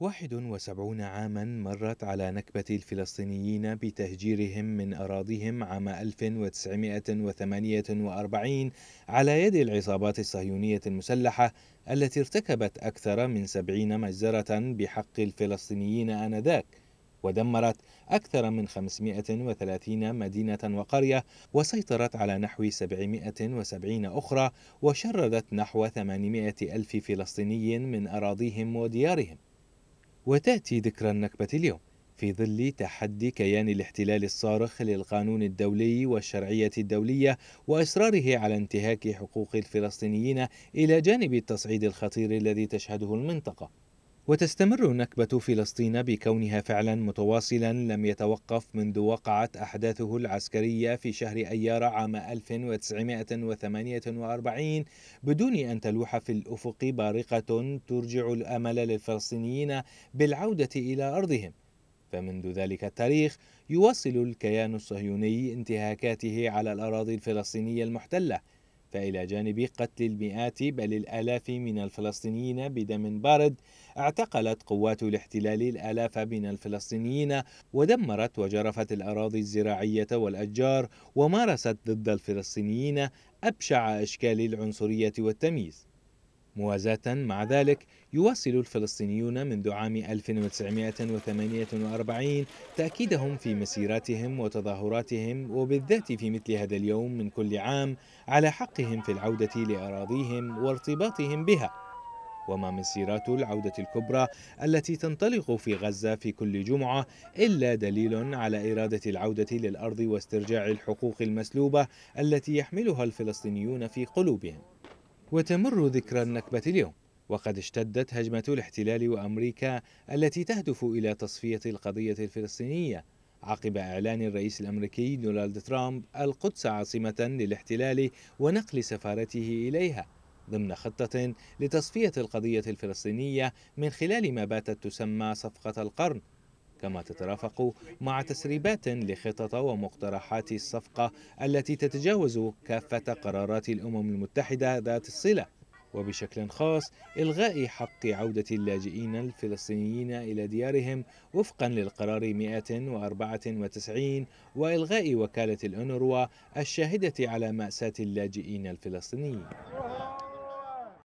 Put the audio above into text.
71 عاما مرت على نكبة الفلسطينيين بتهجيرهم من أراضيهم عام 1948 على يد العصابات الصهيونية المسلحة التي ارتكبت أكثر من 70 مجزرة بحق الفلسطينيين آنذاك ودمرت أكثر من 530 مدينة وقرية وسيطرت على نحو 770 أخرى وشردت نحو 800 ألف فلسطيني من أراضيهم وديارهم وتأتي ذكرى النكبة اليوم في ظل تحدي كيان الاحتلال الصارخ للقانون الدولي والشرعية الدولية وإصراره على انتهاك حقوق الفلسطينيين إلى جانب التصعيد الخطير الذي تشهده المنطقة وتستمر نكبة فلسطين بكونها فعلا متواصلا لم يتوقف منذ وقعت أحداثه العسكرية في شهر أيار عام 1948 بدون أن تلوح في الأفق بارقة ترجع الأمل للفلسطينيين بالعودة إلى أرضهم فمنذ ذلك التاريخ يواصل الكيان الصهيوني انتهاكاته على الأراضي الفلسطينية المحتلة فإلى جانب قتل المئات بل الآلاف من الفلسطينيين بدم بارد اعتقلت قوات الاحتلال الآلاف من الفلسطينيين ودمرت وجرفت الأراضي الزراعية والأشجار ومارست ضد الفلسطينيين أبشع أشكال العنصرية والتمييز موازاة مع ذلك يواصل الفلسطينيون منذ عام 1948 تأكيدهم في مسيراتهم وتظاهراتهم وبالذات في مثل هذا اليوم من كل عام على حقهم في العودة لأراضيهم وارتباطهم بها وما مسيرات العودة الكبرى التي تنطلق في غزة في كل جمعة إلا دليل على إرادة العودة للأرض واسترجاع الحقوق المسلوبة التي يحملها الفلسطينيون في قلوبهم وتمر ذكرى النكبة اليوم وقد اشتدت هجمة الاحتلال وأمريكا التي تهدف إلى تصفية القضية الفلسطينية عقب إعلان الرئيس الأمريكي دونالد ترامب القدس عاصمة للاحتلال ونقل سفارته إليها ضمن خطة لتصفية القضية الفلسطينية من خلال ما باتت تسمى صفقة القرن كما تترافق مع تسريبات لخطط ومقترحات الصفقة التي تتجاوز كافة قرارات الأمم المتحدة ذات الصلة وبشكل خاص إلغاء حق عودة اللاجئين الفلسطينيين إلى ديارهم وفقا للقرار 194 وإلغاء وكالة الأونروا الشاهدة على مأساة اللاجئين الفلسطينيين